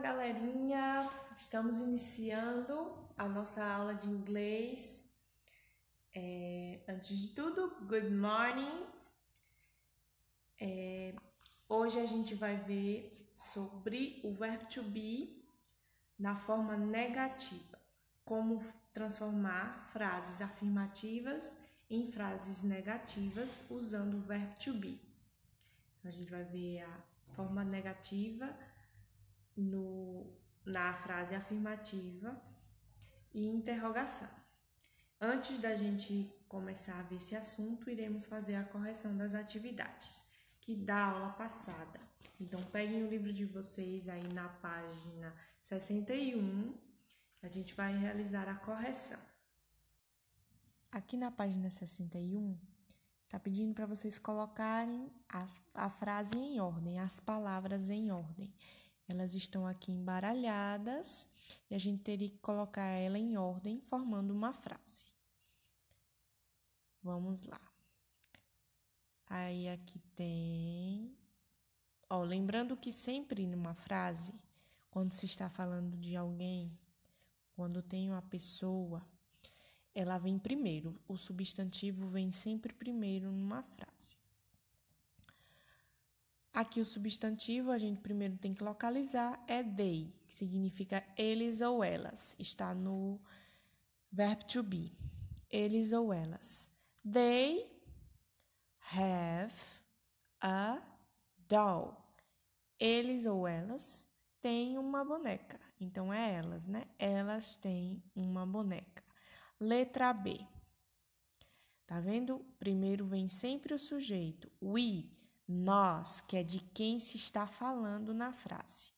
galerinha! Estamos iniciando a nossa aula de inglês. É, antes de tudo, good morning! É, hoje a gente vai ver sobre o verbo to be na forma negativa, como transformar frases afirmativas em frases negativas usando o verbo to be. Então, a gente vai ver a forma negativa no, na frase afirmativa e interrogação. Antes da gente começar a ver esse assunto, iremos fazer a correção das atividades que da aula passada. Então, peguem o livro de vocês aí na página 61, a gente vai realizar a correção. Aqui na página 61, está pedindo para vocês colocarem as, a frase em ordem, as palavras em ordem. Elas estão aqui embaralhadas e a gente teria que colocar ela em ordem formando uma frase. Vamos lá. Aí aqui tem. Ó, lembrando que sempre numa frase, quando se está falando de alguém, quando tem uma pessoa, ela vem primeiro. O substantivo vem sempre primeiro numa frase. Aqui o substantivo a gente primeiro tem que localizar é they, que significa eles ou elas. Está no verbo to be. Eles ou elas. They have a doll. Eles ou elas têm uma boneca. Então é elas, né? Elas têm uma boneca. Letra B. Tá vendo? Primeiro vem sempre o sujeito, we. Nós, que é de quem se está falando na frase.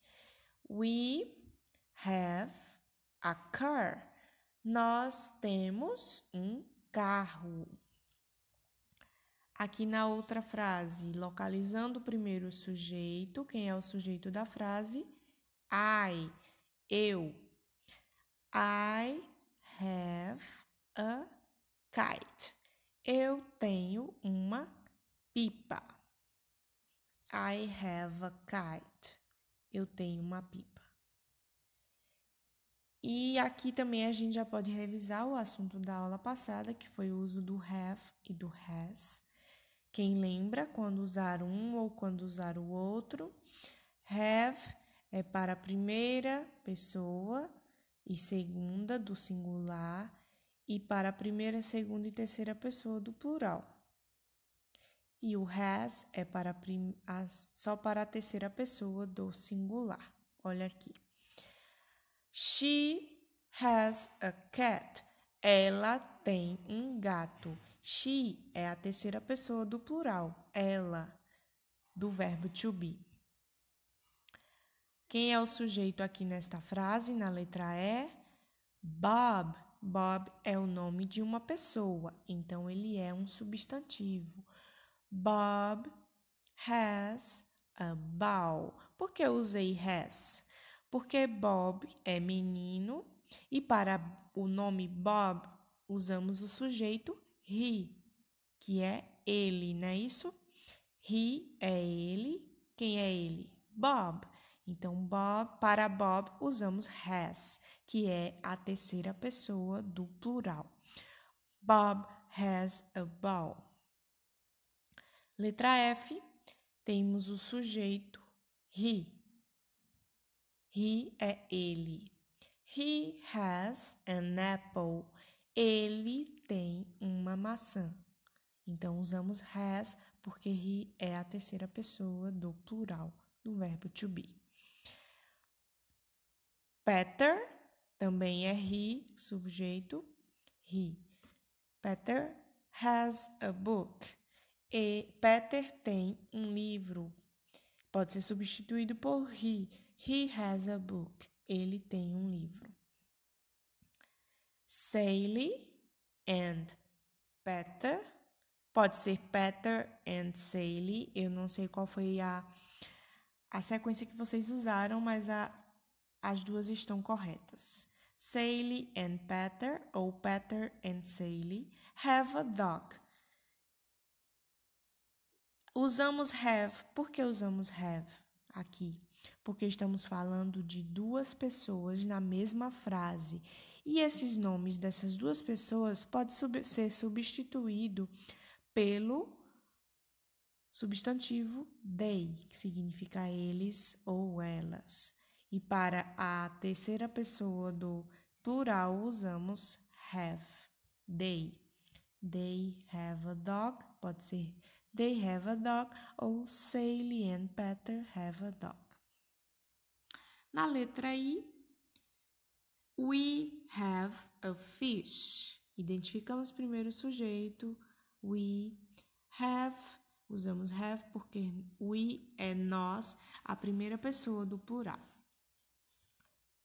We have a car. Nós temos um carro. Aqui na outra frase, localizando primeiro o sujeito, quem é o sujeito da frase? I, eu. I have a kite. Eu tenho uma pipa. I have a kite. Eu tenho uma pipa. E aqui também a gente já pode revisar o assunto da aula passada, que foi o uso do have e do has. Quem lembra quando usar um ou quando usar o outro? Have é para a primeira pessoa e segunda do singular e para a primeira, segunda e terceira pessoa do plural e o has é para só para a terceira pessoa do singular. Olha aqui. She has a cat. Ela tem um gato. She é a terceira pessoa do plural. Ela, do verbo to be. Quem é o sujeito aqui nesta frase? Na letra E, Bob. Bob é o nome de uma pessoa, então ele é um substantivo. Bob has a ball. Por que eu usei has? Porque Bob é menino e para o nome Bob usamos o sujeito he, que é ele, não é isso? He é ele. Quem é ele? Bob. Então, Bob, para Bob, usamos has, que é a terceira pessoa do plural. Bob has a ball. Letra F, temos o sujeito he. He é ele. He has an apple. Ele tem uma maçã. Então usamos has porque he é a terceira pessoa do plural do verbo to be. Peter também é he, sujeito he. Peter has a book. E Peter tem um livro. Pode ser substituído por he. He has a book. Ele tem um livro. Sally and Peter. Pode ser Peter and Sally. Eu não sei qual foi a, a sequência que vocês usaram, mas a, as duas estão corretas. Sally and Peter, ou Peter and Sally, have a dog. Usamos have. Por que usamos have aqui? Porque estamos falando de duas pessoas na mesma frase. E esses nomes dessas duas pessoas pode sub ser substituído pelo substantivo they, que significa eles ou elas. E para a terceira pessoa do plural usamos have. They. They have a dog. Pode ser They have a dog. Ou Sally and Peter have a dog. Na letra I, we have a fish. Identificamos primeiro o sujeito. We have. Usamos have porque we é nós, a primeira pessoa do plural.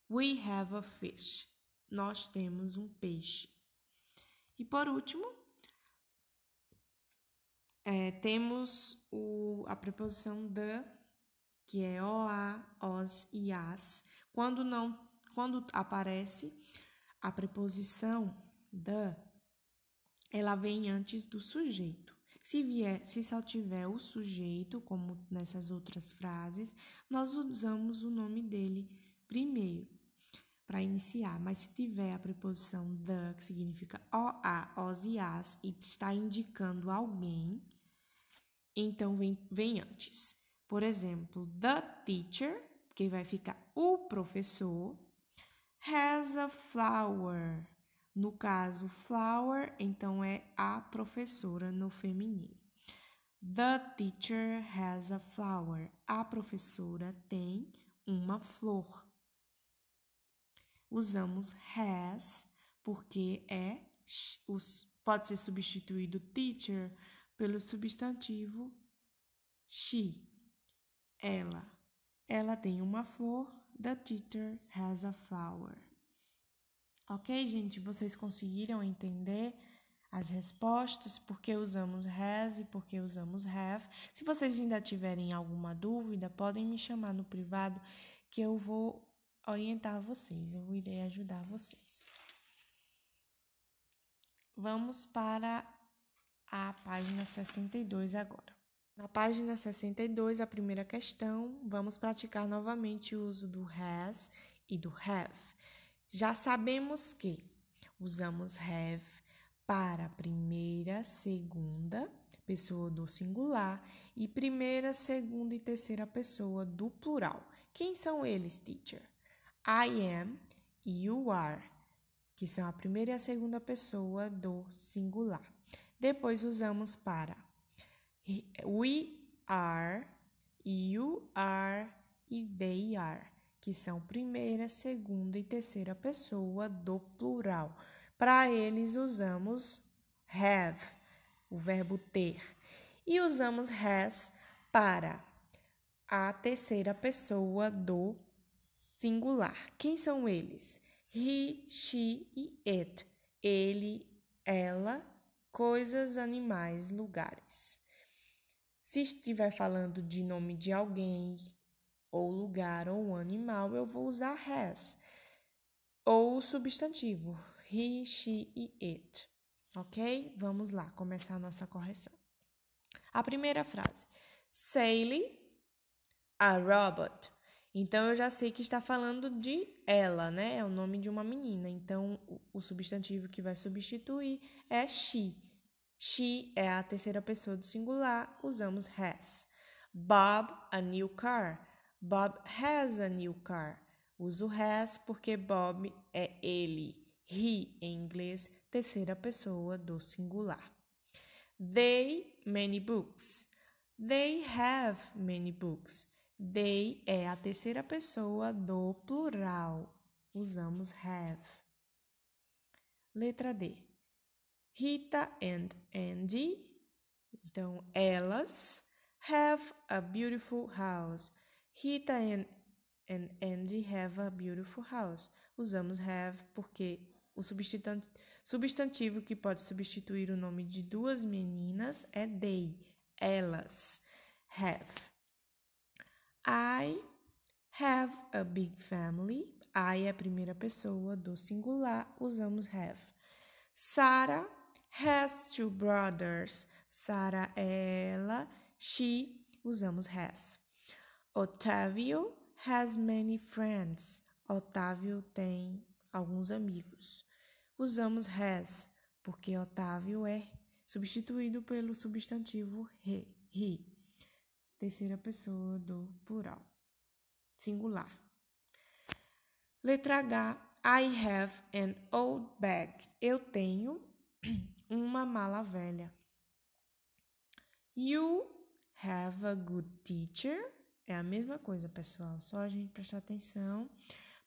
We have a fish. Nós temos um peixe. E por último, é, temos o, a preposição da, que é oa, os e as. Quando, não, quando aparece a preposição da, ela vem antes do sujeito. Se vier, se só tiver o sujeito, como nessas outras frases, nós usamos o nome dele primeiro para iniciar, mas se tiver a preposição da, que significa o a os e as, e está indicando alguém, então, vem, vem antes. Por exemplo, the teacher, que vai ficar o professor, has a flower. No caso, flower, então é a professora no feminino. The teacher has a flower. A professora tem uma flor. Usamos has porque é pode ser substituído teacher pelo substantivo she, ela. Ela tem uma flor. The teacher has a flower. Ok, gente? Vocês conseguiram entender as respostas? Por que usamos has e por que usamos have? Se vocês ainda tiverem alguma dúvida, podem me chamar no privado que eu vou orientar vocês, eu irei ajudar vocês. Vamos para à página 62 agora. Na página 62, a primeira questão, vamos praticar novamente o uso do has e do have. Já sabemos que usamos have para primeira, segunda pessoa do singular e primeira, segunda e terceira pessoa do plural. Quem são eles, teacher? I am e you are, que são a primeira e a segunda pessoa do singular. Depois usamos para we are, you are e they are, que são primeira, segunda e terceira pessoa do plural. Para eles usamos have, o verbo ter, e usamos has para a terceira pessoa do singular. Quem são eles? He, she e it. Ele, ela coisas, animais, lugares. Se estiver falando de nome de alguém, ou lugar, ou animal, eu vou usar has, ou substantivo, he, she e it. Ok? Vamos lá começar a nossa correção. A primeira frase: Sally, a robot. Então eu já sei que está falando de ela, né? É o nome de uma menina. Então o substantivo que vai substituir é she. She é a terceira pessoa do singular, usamos has. Bob, a new car. Bob has a new car. Uso has porque Bob é ele. He, em inglês, terceira pessoa do singular. They, many books. They have many books. They é a terceira pessoa do plural. Usamos have. Letra D. Rita and Andy, então elas, have a beautiful house. Rita and, and Andy have a beautiful house. Usamos have porque o substantivo que pode substituir o nome de duas meninas é they, elas, have. I have a big family. I é a primeira pessoa do singular, usamos have. Sarah has two brothers. Sara, ela, she, usamos has. Otávio has many friends. Otávio tem alguns amigos. Usamos has porque Otávio é substituído pelo substantivo he, he terceira pessoa do plural, singular. Letra H. I have an old bag. Eu tenho uma mala velha. You have a good teacher. É a mesma coisa, pessoal, só a gente prestar atenção.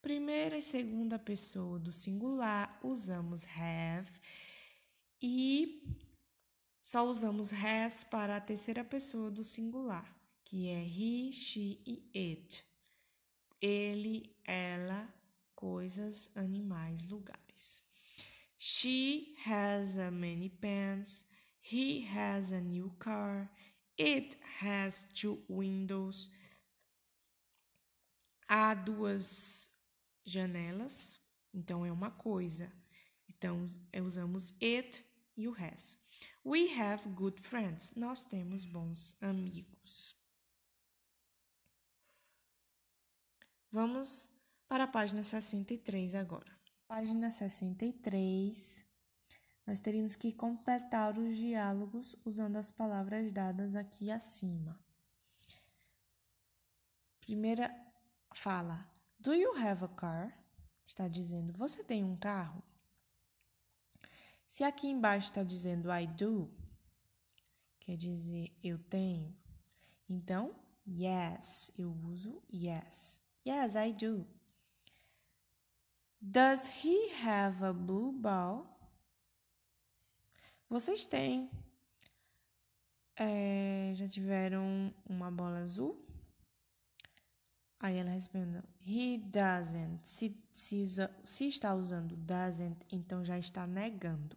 Primeira e segunda pessoa do singular, usamos have e só usamos has para a terceira pessoa do singular, que é he, she e it. Ele, ela, coisas, animais, lugares. She has a many pants. He has a new car. It has two windows. Há duas janelas. Então é uma coisa. Então eh, usamos it e o has. We have good friends. Nós temos bons amigos. Vamos para a página 63 agora. Página 63. Nós teríamos que completar os diálogos usando as palavras dadas aqui acima. Primeira fala: Do you have a car? Está dizendo: Você tem um carro? Se aqui embaixo está dizendo I do, quer dizer eu tenho. Então, yes, eu uso yes. Yes, I do. Does he have a blue ball? Vocês têm. É, já tiveram uma bola azul? Aí ela respondeu: He doesn't. Se, se, se está usando doesn't, então já está negando.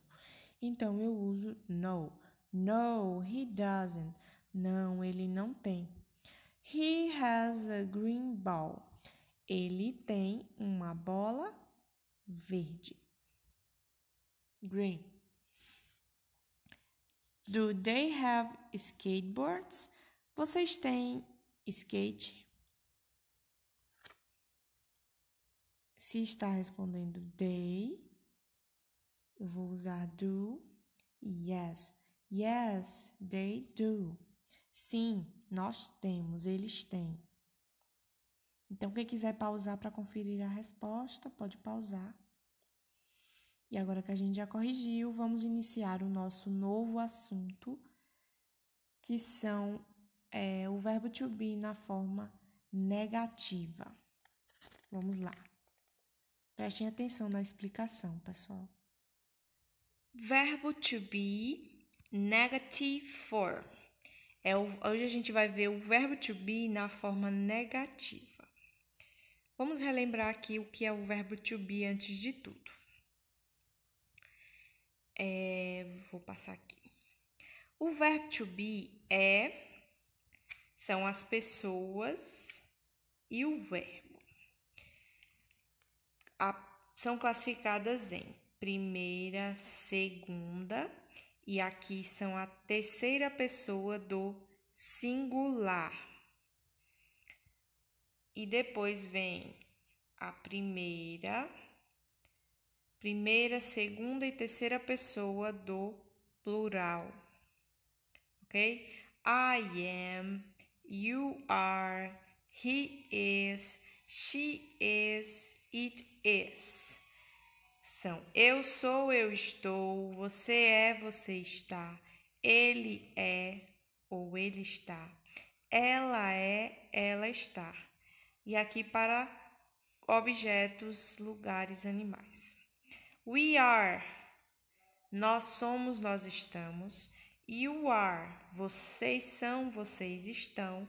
Então eu uso no. No, he doesn't. Não, ele não tem. He has a green ball. Ele tem uma bola verde. Green. Do they have skateboards? Vocês têm skate? Se está respondendo they, eu vou usar do. Yes. Yes, they do. Sim, nós temos, eles têm. Então, quem quiser pausar para conferir a resposta, pode pausar. E agora que a gente já corrigiu, vamos iniciar o nosso novo assunto, que são é, o verbo to be na forma negativa. Vamos lá. Prestem atenção na explicação, pessoal. Verbo to be, negative form. É, hoje a gente vai ver o verbo to be na forma negativa. Vamos relembrar aqui o que é o verbo to be antes de tudo. É, vou passar aqui. O verbo to be é são as pessoas e o verbo. A, são classificadas em primeira, segunda e aqui são a terceira pessoa do singular. E depois vem a primeira, primeira, segunda e terceira pessoa do plural. Ok? I am, you are, he is, she is, it is. São eu sou, eu estou, você é, você está, ele é ou ele está, ela é, ela está e aqui para objetos, lugares, animais. We are, nós somos, nós estamos. You are, vocês são, vocês estão.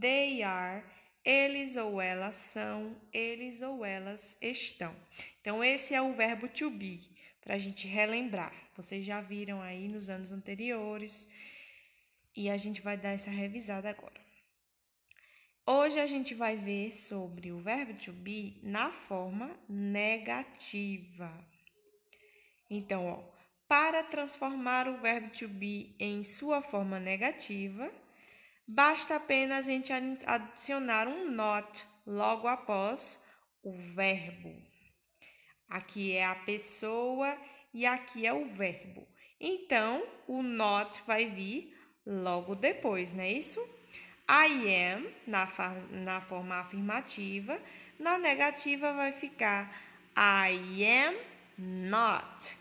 They are, eles ou elas são, eles ou elas estão. Então, esse é o verbo to be, para a gente relembrar. Vocês já viram aí nos anos anteriores e a gente vai dar essa revisada agora. Hoje a gente vai ver sobre o verbo to be na forma negativa. Então, ó, para transformar o verbo to be em sua forma negativa, basta apenas a gente adicionar um not logo após o verbo. Aqui é a pessoa e aqui é o verbo. Então, o not vai vir logo depois, não é isso? I am na, na forma afirmativa, na negativa vai ficar I am not.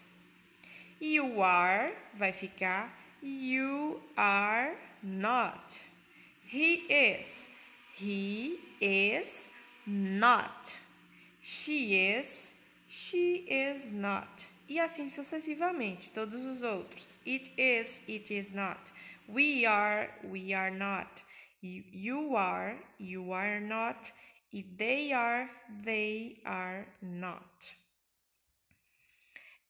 You are vai ficar You are not. He is. He is not. She is. She is not. E assim sucessivamente, todos os outros. It is, it is not. We are, we are not you, are, you are not, e they are, they are not.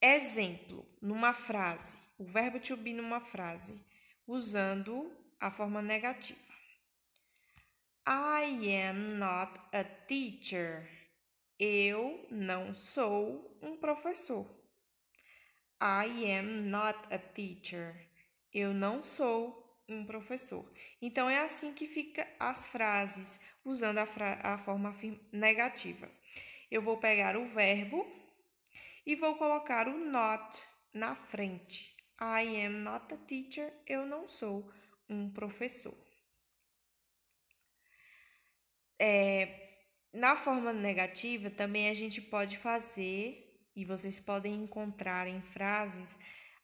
Exemplo, numa frase, o verbo to be numa frase, usando a forma negativa. I am not a teacher. Eu não sou um professor. I am not a teacher. Eu não sou um professor. Então é assim que fica as frases, usando a, fra a forma negativa. Eu vou pegar o verbo e vou colocar o not na frente. I am not a teacher, eu não sou um professor. É, na forma negativa, também a gente pode fazer, e vocês podem encontrar em frases,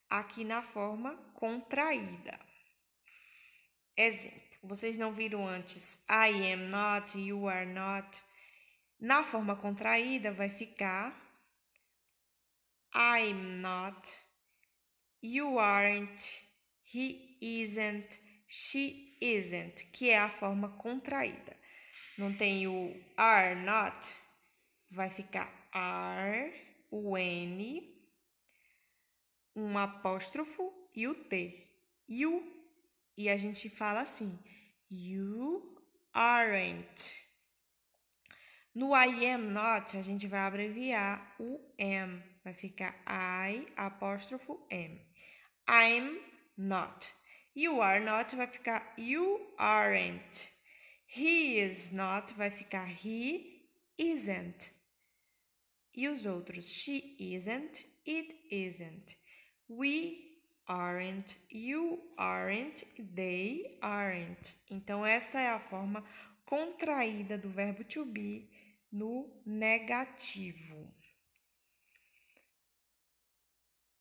aqui na forma contraída. Exemplo: vocês não viram antes I am not, you are not. Na forma contraída vai ficar I'm not, you aren't, he isn't, she isn't, que é a forma contraída. Não tem o are not, vai ficar are, o N, um apóstrofo e o T. You e a gente fala assim: You aren't. No I am not, a gente vai abreviar o am. Vai ficar I apóstrofo am. I'm not. You are not vai ficar you aren't. He is not vai ficar he isn't. E os outros? She isn't, it isn't. We aren't, you aren't, they aren't. Então, esta é a forma contraída do verbo to be no negativo.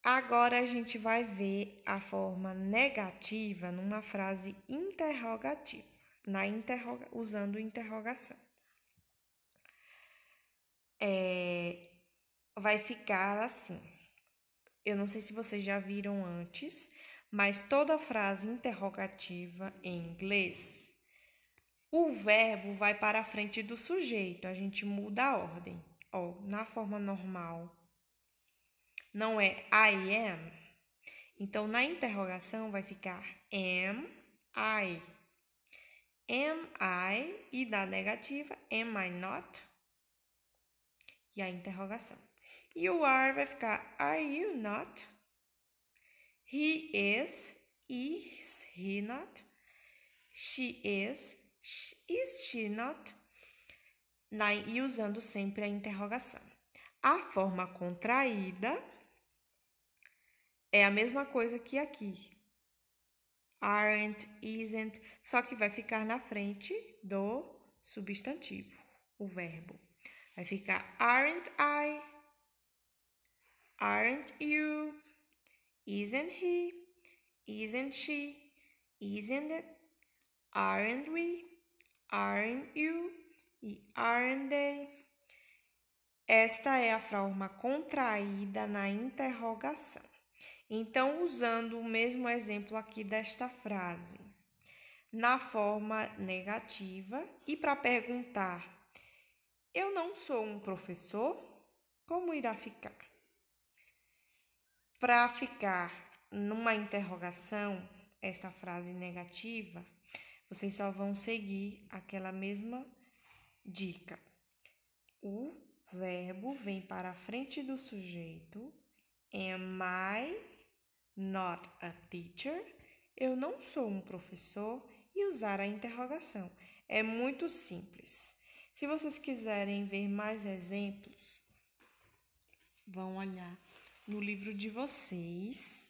Agora a gente vai ver a forma negativa numa frase interrogativa, na interroga, usando interrogação. É, vai ficar assim: eu não sei se vocês já viram antes, mas toda frase interrogativa em inglês, o verbo vai para a frente do sujeito, a gente muda a ordem. Ó, na forma normal, não é I am. Então, na interrogação vai ficar am I. Am I e da negativa, am I not? E a interrogação. You are vai ficar are you not? He is, is he not? She is, is she not? Na, e usando sempre a interrogação. A forma contraída é a mesma coisa que aqui. Aren't, isn't, só que vai ficar na frente do substantivo, o verbo. Vai ficar aren't I? Aren't you? Isn't he? Isn't she? Isn't it? Aren't we? Aren't you? E aren't they? Esta é a forma contraída na interrogação. Então, usando o mesmo exemplo aqui desta frase, na forma negativa, e para perguntar: Eu não sou um professor? Como irá ficar? Para ficar numa interrogação, esta frase negativa, vocês só vão seguir aquela mesma dica. O verbo vem para a frente do sujeito. Am I not a teacher? Eu não sou um professor. E usar a interrogação. É muito simples. Se vocês quiserem ver mais exemplos, vão olhar no livro de vocês.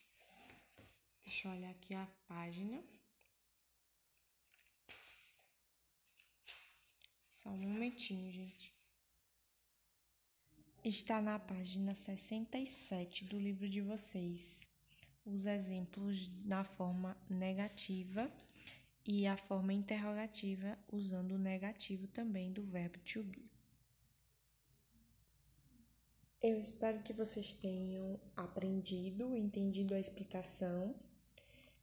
Deixa eu olhar aqui a página. Só um momentinho, gente. Está na página 67 do livro de vocês. Os exemplos na forma negativa e a forma interrogativa usando o negativo também do verbo to be. Eu espero que vocês tenham aprendido, entendido a explicação.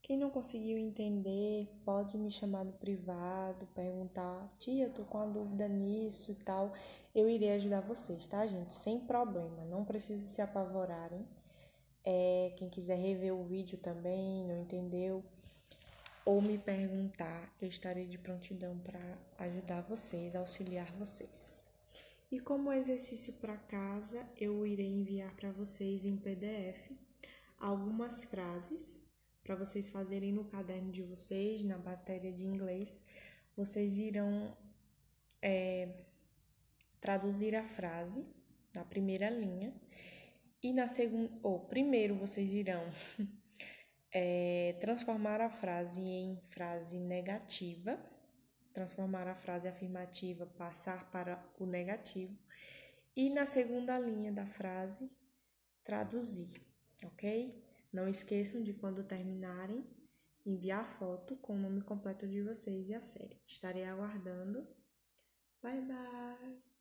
Quem não conseguiu entender, pode me chamar no privado, perguntar: "Tia, eu tô com a dúvida nisso e tal". Eu irei ajudar vocês, tá, gente? Sem problema, não precisa se apavorarem. É, quem quiser rever o vídeo também, não entendeu, ou me perguntar, eu estarei de prontidão para ajudar vocês, auxiliar vocês. E como exercício para casa, eu irei enviar para vocês em PDF algumas frases para vocês fazerem no caderno de vocês, na bateria de inglês. Vocês irão é, traduzir a frase na primeira linha e na segunda, ou primeiro vocês irão é, transformar a frase em frase negativa transformar a frase afirmativa, passar para o negativo. E na segunda linha da frase, traduzir, ok? Não esqueçam de quando terminarem, enviar a foto com o nome completo de vocês e a série. Estarei aguardando. Bye, bye!